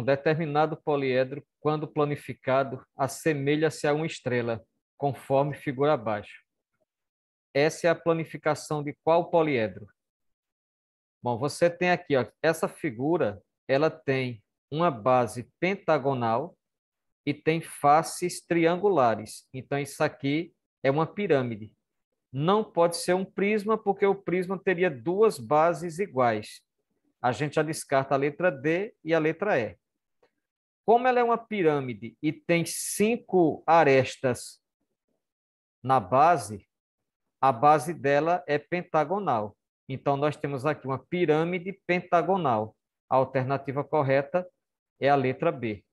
Um determinado poliedro, quando planificado, assemelha-se a uma estrela, conforme figura abaixo. Essa é a planificação de qual poliedro? Bom, você tem aqui, ó, essa figura, ela tem uma base pentagonal e tem faces triangulares. Então, isso aqui é uma pirâmide. Não pode ser um prisma, porque o prisma teria duas bases iguais. A gente já descarta a letra D e a letra E como ela é uma pirâmide e tem cinco arestas na base, a base dela é pentagonal. Então, nós temos aqui uma pirâmide pentagonal. A alternativa correta é a letra B.